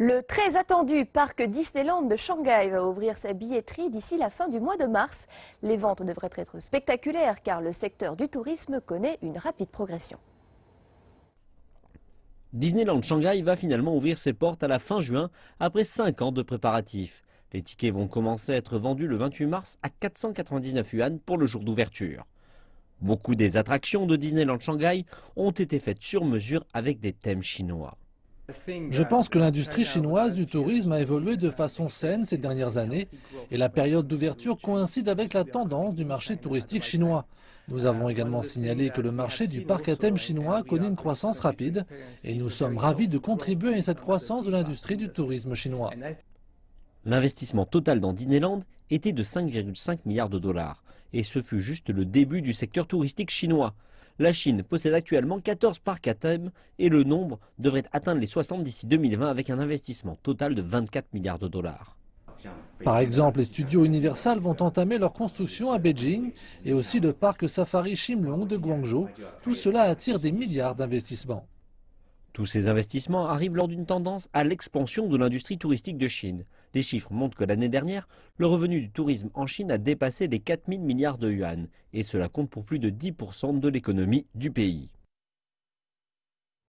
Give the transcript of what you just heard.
Le très attendu parc Disneyland de Shanghai va ouvrir sa billetterie d'ici la fin du mois de mars. Les ventes devraient être spectaculaires car le secteur du tourisme connaît une rapide progression. Disneyland Shanghai va finalement ouvrir ses portes à la fin juin après 5 ans de préparatifs. Les tickets vont commencer à être vendus le 28 mars à 499 yuan pour le jour d'ouverture. Beaucoup des attractions de Disneyland Shanghai ont été faites sur mesure avec des thèmes chinois. Je pense que l'industrie chinoise du tourisme a évolué de façon saine ces dernières années et la période d'ouverture coïncide avec la tendance du marché touristique chinois. Nous avons également signalé que le marché du parc à thème chinois connaît une croissance rapide et nous sommes ravis de contribuer à cette croissance de l'industrie du tourisme chinois. L'investissement total dans Disneyland était de 5,5 milliards de dollars et ce fut juste le début du secteur touristique chinois. La Chine possède actuellement 14 parcs à thème et le nombre devrait atteindre les 60 d'ici 2020 avec un investissement total de 24 milliards de dollars. Par exemple, les studios Universal vont entamer leur construction à Beijing et aussi le parc Safari Shimlong de Guangzhou. Tout cela attire des milliards d'investissements. Tous ces investissements arrivent lors d'une tendance à l'expansion de l'industrie touristique de Chine. Les chiffres montrent que l'année dernière, le revenu du tourisme en Chine a dépassé les 4 milliards de yuan, et cela compte pour plus de 10% de l'économie du pays.